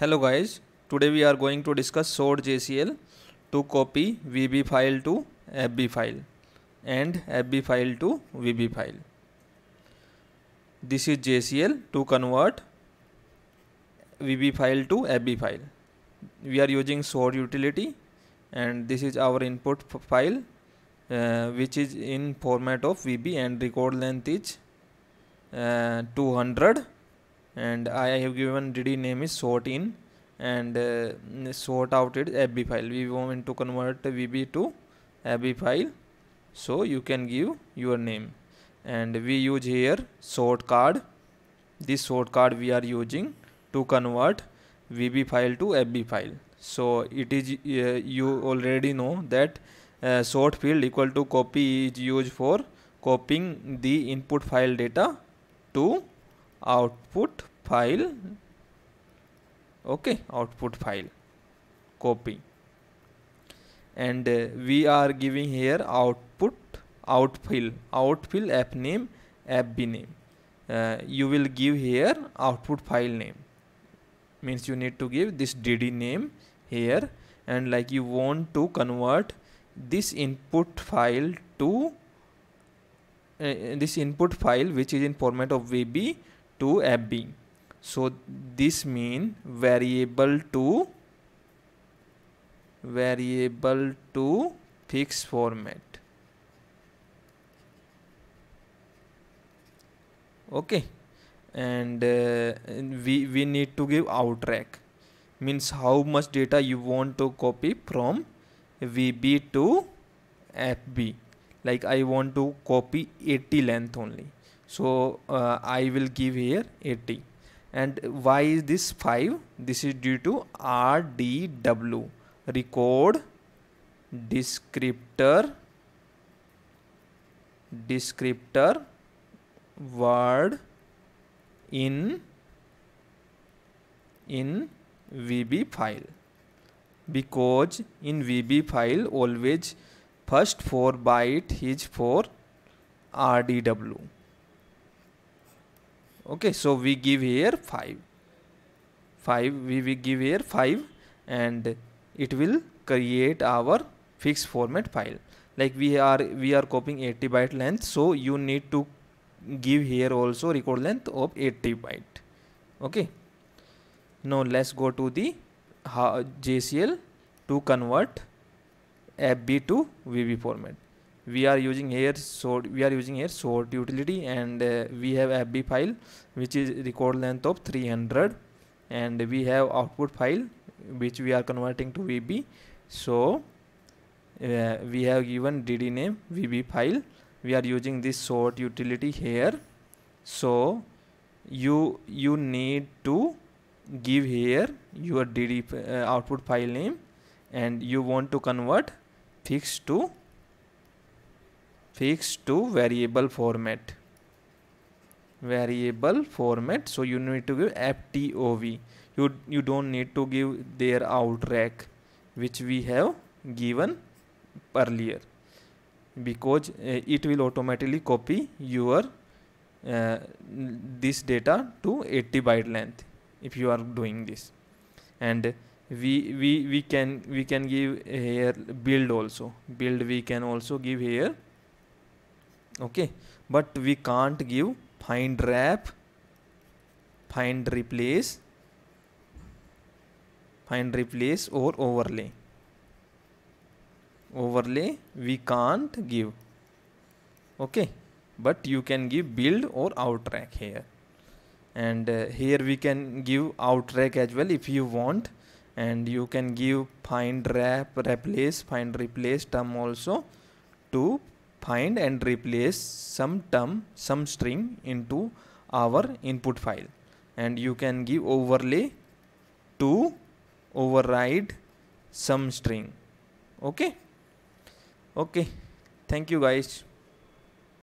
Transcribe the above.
Hello guys, today we are going to discuss Sword JCL to copy VB file to FB file and FB file to VB file. This is JCL to convert VB file to FB file. We are using Sword utility and this is our input file uh, which is in format of VB and record length is uh, 200 and I have given dd name is sort in and uh, sort out it ab file we want to convert vb to ab file so you can give your name and we use here sort card this sort card we are using to convert vb file to ab file so it is uh, you already know that uh, sort field equal to copy is used for copying the input file data to output file okay output file copy and uh, we are giving here output outfill outfill app name app name uh, you will give here output file name means you need to give this dd name here and like you want to convert this input file to uh, this input file which is in format of VB to AB. So this mean variable to variable to fixed format. Okay and uh, we, we need to give outrack means how much data you want to copy from VB to FB like I want to copy 80 length only so uh, i will give here 80 and why is this 5 this is due to rdw record descriptor descriptor word in in VB file because in VB file always first 4 byte is for RDW okay so we give here 5 5 we, will give here 5 and it will create our fixed format file like we are we are copying 80 byte length so you need to give here also record length of 80 byte okay now let's go to the JCL to convert FB to VB format we are using here sort we are using here sort utility and uh, we have fb file which is record length of 300 and we have output file which we are converting to vb so uh, we have given dd name vb file we are using this sort utility here so you you need to give here your dd uh, output file name and you want to convert fixed to fixed to variable format variable format so you need to give ftov you you don't need to give their rack, which we have given earlier because uh, it will automatically copy your uh, this data to 80 byte length if you are doing this and we we we can we can give here build also build we can also give here okay but we can't give find wrap find replace find replace or overlay overlay we can't give okay but you can give build or out track here and uh, here we can give out track as well if you want and you can give find wrap replace find replace term also to find and replace some term some string into our input file and you can give overlay to override some string okay okay thank you guys